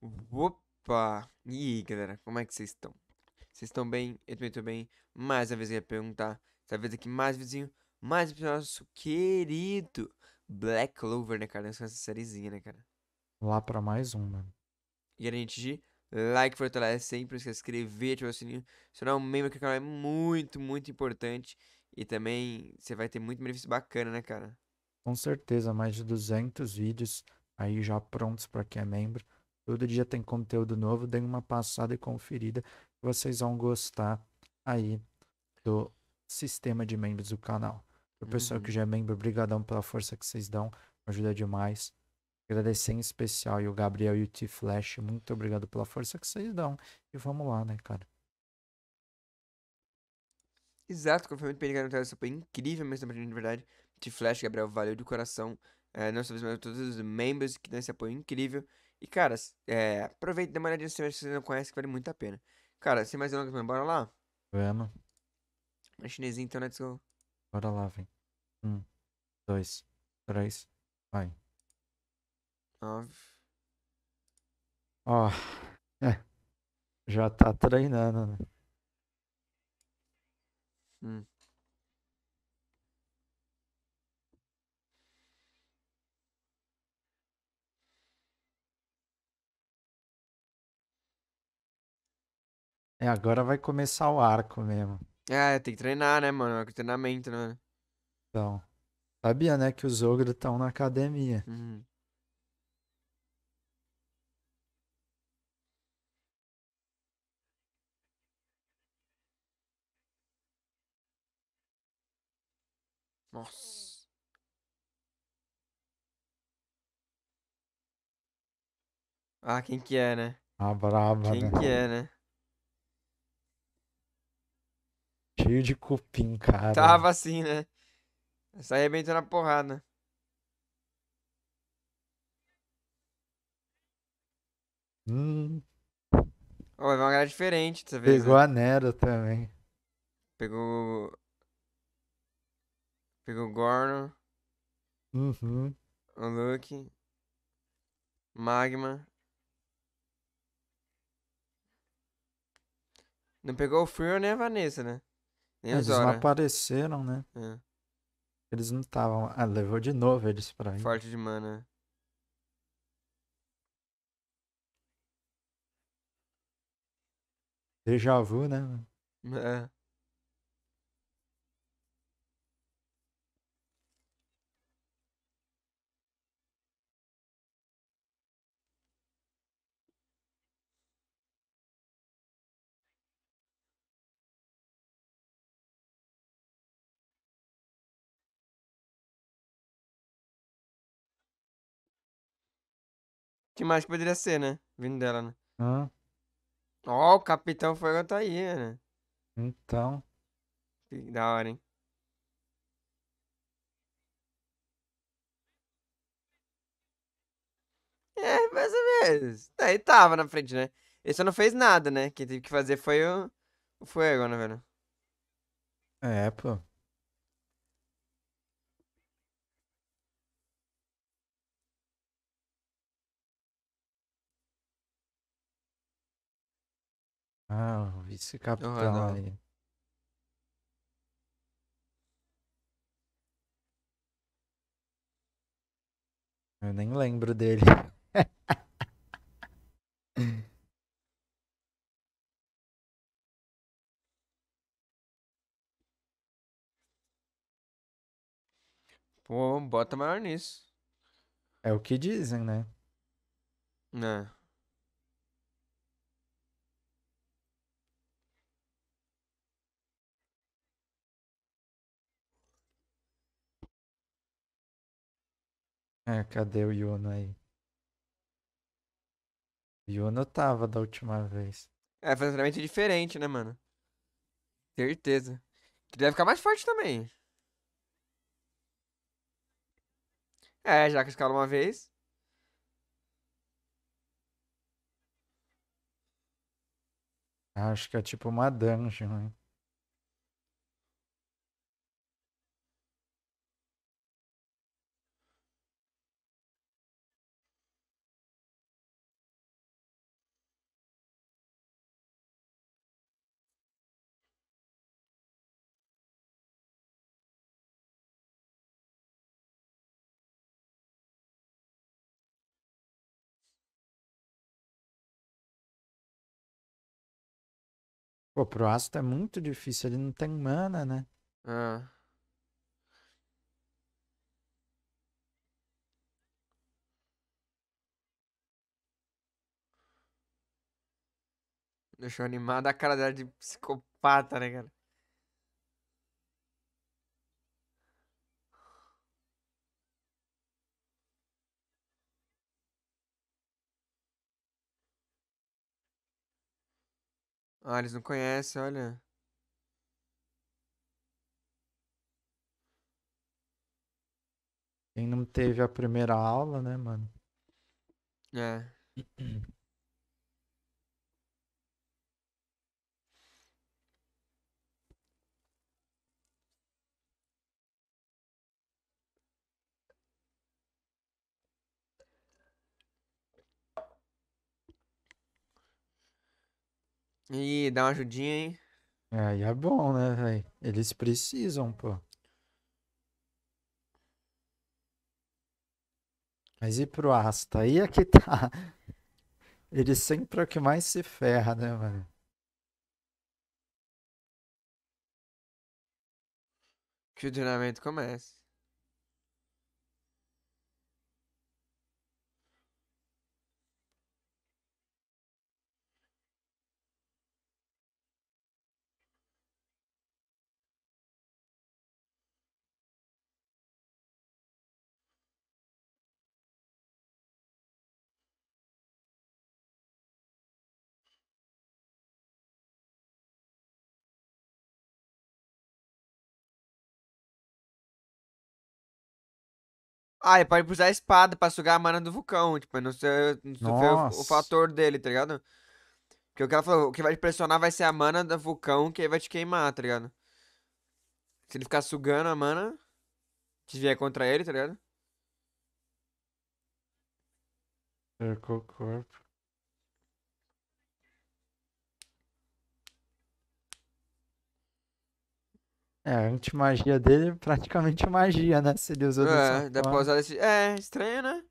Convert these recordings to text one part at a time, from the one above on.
Opa! E aí, galera, como é que vocês estão? Vocês estão bem? Eu também estou bem. Mais uma vez eu ia perguntar. Dessa vez aqui, mais vizinho, mais pro nosso querido Black Clover, né, cara? Essa sériezinha, né, cara? Lá pra mais um, mano. Né? E a gente de like, fortalece sempre, se inscrever, ativar o sininho, se tornar um membro que canal é muito, muito importante. E também você vai ter muito benefício bacana, né, cara? Com certeza, mais de 200 vídeos aí já prontos para quem é membro. Todo dia tem conteúdo novo, dêem uma passada e conferida. Vocês vão gostar aí do sistema de membros do canal. Para o pessoal uhum. que já é membro, obrigadão pela força que vocês dão, ajuda demais. Agradecer em especial e o Gabriel e o T Flash, muito obrigado pela força que vocês dão. E vamos lá, né, cara? Exato, confinamento pelicano traz apoio incrível mesmo pra mim, de verdade. T Flash, Gabriel, valeu de coração. É, não só mas todos os membros que dão esse apoio incrível. E, cara, é, aproveita da maneira de se você não conhece, que vale muito a pena. Cara, sem mais delongas, bora lá? Vamos. A chinesinha, então, né, let's go. Bora lá, vem. Um, dois, três, vai. Nove. Ó. Oh, é. Já tá treinando, né? Hum. É, agora vai começar o arco mesmo. É, tem que treinar, né, mano? É treinamento, né? Então. Sabia, né, que os ogros estão na academia. Uhum. Nossa. Ah, quem que é, né? Ah, braba, Quem né? que é, né? Cheio de cupim, cara. Tava assim, né? Sai arrebentando a porrada. Hum. Oh, é uma galera diferente dessa vez. Pegou né? a Nero também. Pegou. Pegou o Gorno. Uhum. O Luke. Magma. Não pegou o Frio nem a Vanessa, né? Nem eles não apareceram, né? É. Eles não estavam. Ah, levou de novo eles pra aí. Forte de mana. Deja vu, né? É. Que mais poderia ser, né? Vindo dela, né? Hã? Ó, o Capitão Fuego tá aí, né? Então. Que da hora, hein? É, mais ou menos. Daí é, tava na frente, né? Ele só não fez nada, né? Quem teve que fazer foi o, o Fuego, né, velho? É, pô. Ah, o vice-capitão Ah, não. ali. Eu nem lembro dele. Pô, bota maior nisso. É o que dizem, né? Né? É, cadê o Yuno aí? Yuno tava da última vez. É, foi treinamento diferente, né, mano? Certeza. Que deve ficar mais forte também. É, já que escala uma vez. Acho que é tipo uma dungeon, hein? Pô, pro ácido é muito difícil, ele não tem mana, né? Ah. Deixou animada a cara dela de psicopata, né, cara? Ah, eles não conhecem, olha. Quem não teve a primeira aula, né, mano? É. E dá uma ajudinha, hein? Aí é bom, né, velho? Eles precisam, pô. Mas e pro Asta? Aí é que tá. Ele sempre é o que mais se ferra, né, mano? Que o treinamento começa. Ah, ele pode usar a espada pra sugar a mana do vulcão, tipo, não sei, não sei o, é o fator dele, tá ligado? Porque o que ela falou, o que vai te pressionar vai ser a mana do vulcão, que aí vai te queimar, tá ligado? Se ele ficar sugando a mana, se vier contra ele, tá ligado? Cercou o corpo. É, a antimagia dele é praticamente magia, né? Se ele usou é, dessa forma. É, estranho, né?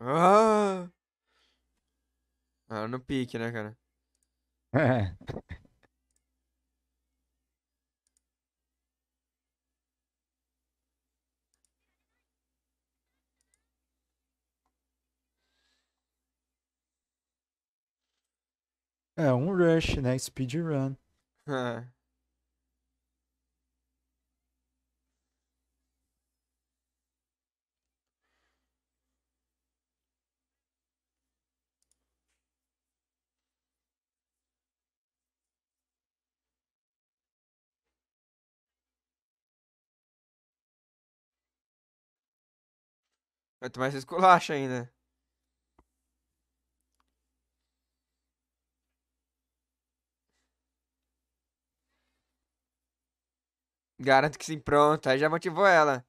Ah! Ah, no pique, né, cara? É. É um rush, né? Speedrun. É. Vai tomar esse esculacho ainda. Né? Garanto que sim, pronto. Aí já motivou ela.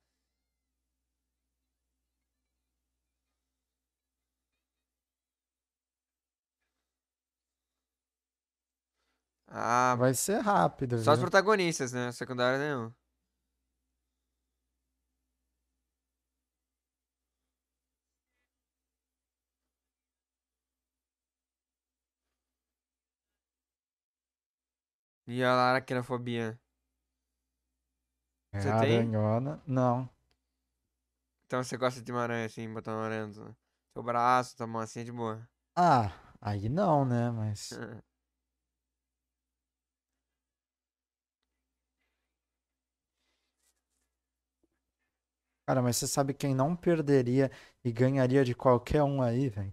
Ah, vai ser rápido. Só viu? os protagonistas, né? Secundário nenhum. E a aracnofobia? É você aranhona? Tem? Não. Então você gosta de uma aranha, assim, botar uma aranha no seu braço, tua mão assim, é de boa. Ah, aí não, né? Mas... Cara, mas você sabe quem não perderia e ganharia de qualquer um aí, velho?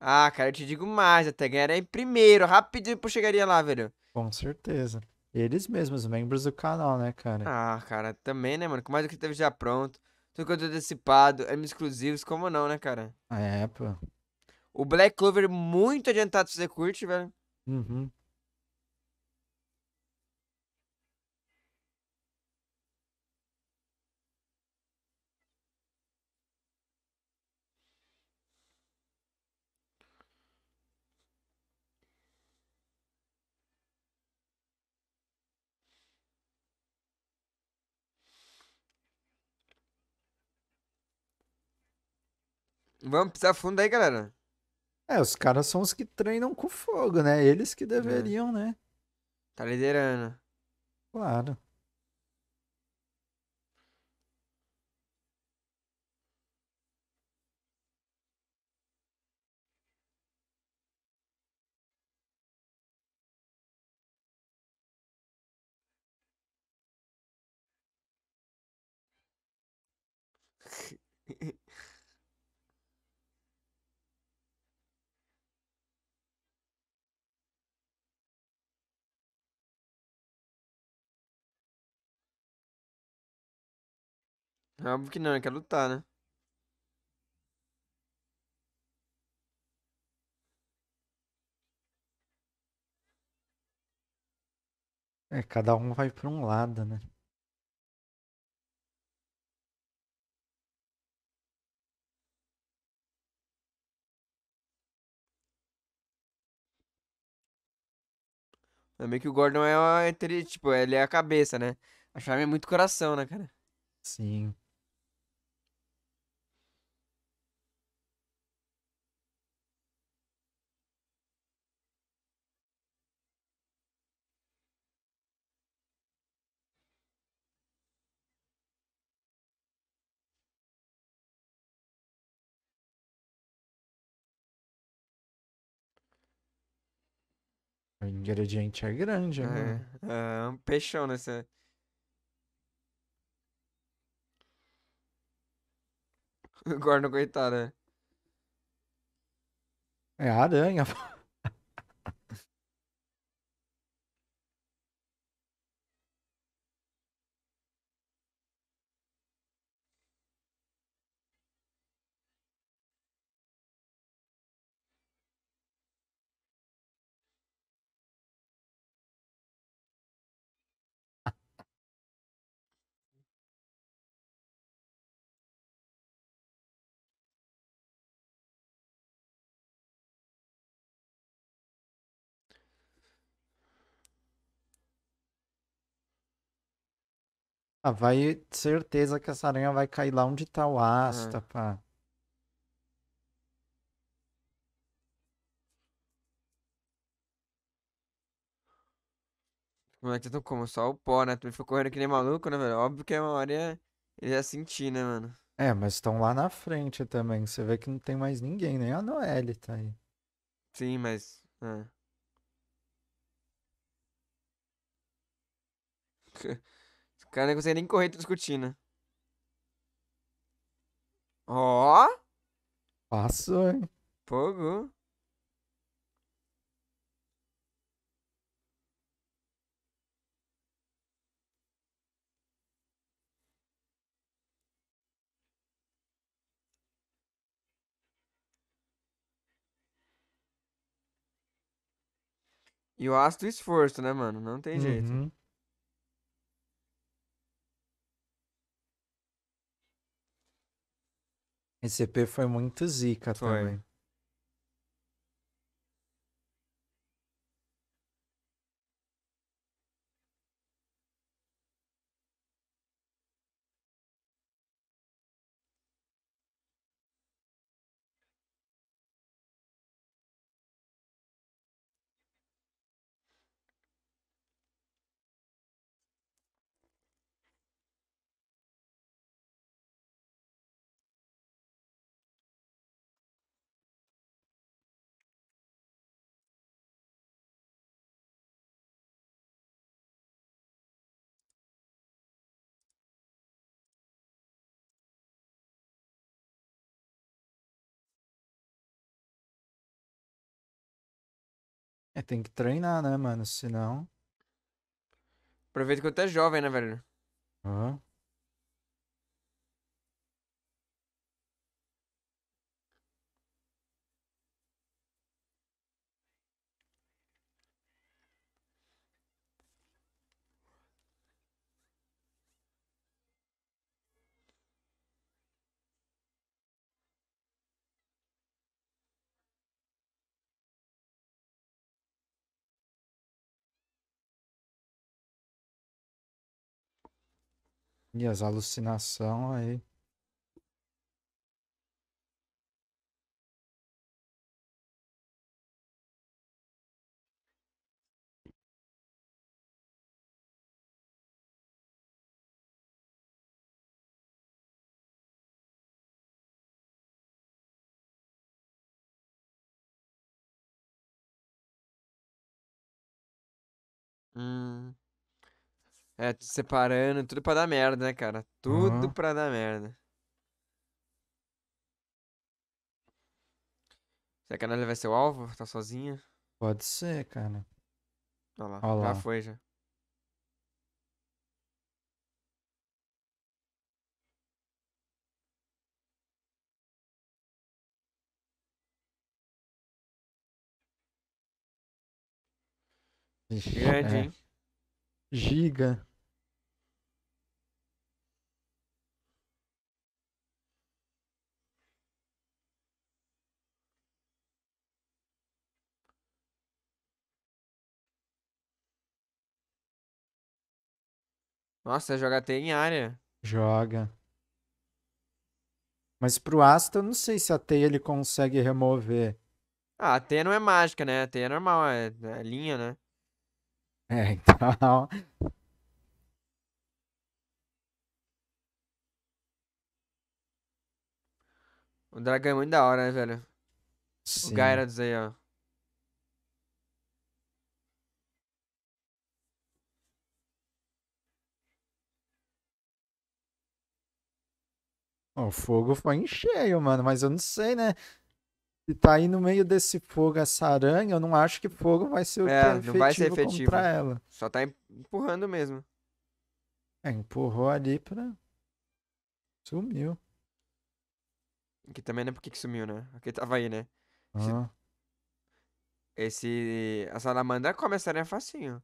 Ah, cara, eu te digo mais, até ganharia em primeiro, rápido, eu chegaria lá, velho. Com certeza. Eles mesmos, os membros do canal, né, cara? Ah, cara, também, né, mano? Com mais do que teve já pronto. Tudo quanto é antecipado, M é exclusivos, como não, né, cara? É, pô. O Black Clover é muito adiantado se você curte, velho. Uhum. Vamos pisar fundo aí, galera. É, os caras são os que treinam com fogo, né? Eles que deveriam, é. né? Tá liderando. Claro. Óbvio que não, ele quer lutar, né? É, cada um vai pra um lado, né? Também meio que o Gordon é, uma, tipo, ele é a cabeça, né? A Charme é muito coração, né, cara? Sim. ingrediente é grande, né? É, é um peixão nessa. Né? coitado, né? É a aranha. Ah, vai certeza que essa aranha vai cair lá onde tá o é. asta, é. pá. Moleque, então como? Só o pó, né? Tu ficou correndo que nem maluco, né, velho? Óbvio que é a maioria ele ia sentir, né, mano? É, mas estão lá na frente também. Você vê que não tem mais ninguém, nem a Noelle tá aí. Sim, mas. É. O cara não consegue nem correr entre as cortinas. Ó! Oh. Passou, hein? Fogo. E o ácido esforço, né, mano? Não tem uhum. jeito. Esse EP foi muito zica foi. também. É, tem que treinar, né, mano? Senão. Aproveita que eu tô jovem, né, velho? Uhum. minhas alucinações aí. É, separando, tudo pra dar merda, né, cara? Tudo uhum. pra dar merda. Será que a Nelly vai ser o alvo? Tá sozinha? Pode ser, cara. Olha lá, Olha lá. já foi já. Ixi, é. hein? Giga. Nossa, joga até em área. Joga. Mas pro Asta, eu não sei se a teia ele consegue remover. Ah, a teia não é mágica, né? A teia é normal, é, é linha, né? É, então. O dragão é muito da hora, né, velho? Sim. O Gyarados aí, ó. O fogo foi em cheio, mano, mas eu não sei, né? Se tá aí no meio desse fogo essa aranha, eu não acho que fogo vai ser o é, que é efetivo, não vai ser efetivo contra ela. Só tá empurrando mesmo. É, empurrou ali pra. Sumiu. Né? Que também não é porque que sumiu, né? Aqui tava aí, né? Ah. Esse... Esse. A salamandra come essa aranha facinho.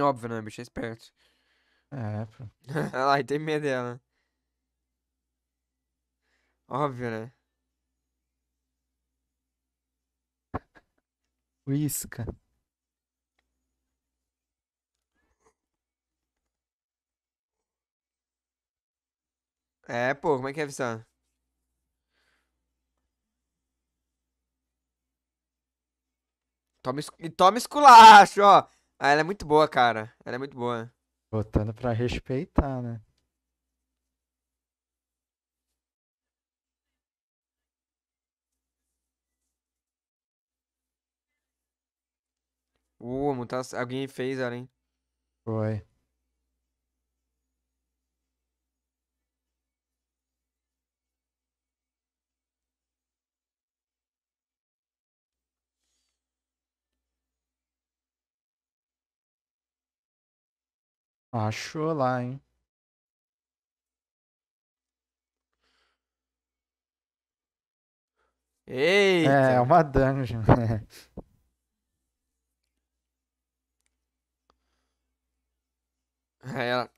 Óbvio, né? bicho é esperto. É, pô. Olha lá, e tem medo dela. Né? Óbvio, né? Uísca. É, pô, como é que é, Vissão? Toma, es... toma esculacho, ó. Ah, ela é muito boa, cara. Ela é muito boa. Botando pra respeitar, né? Uh, mutar... alguém fez ela, hein? Foi. Achou lá, hein? Ei! É, uma dungeon. ela...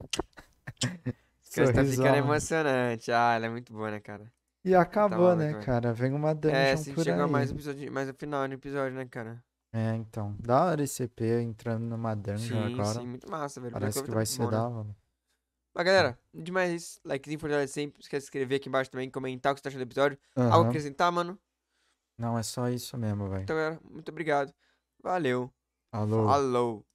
Essa tá ficando emocionante. Ah, ela é muito boa, né, cara? E acabou, tá né, né, cara? Vem uma dungeon é, se assim por chegar aí. mais episódio, mais ao final do episódio, né, cara? É, então. Da hora esse EP entrando numa dungeon sim, agora. Sim, muito massa, velho. Parece que vai ser da hora. Mas galera, tá. demais isso. Likezinho, fortalece sempre. Esquece de escrever aqui embaixo também, comentar o que você tá achando do episódio. Uhum. Algo acrescentar, mano? Não, é só isso mesmo, velho. Então, galera, muito obrigado. Valeu. Alô. Falou. Falou.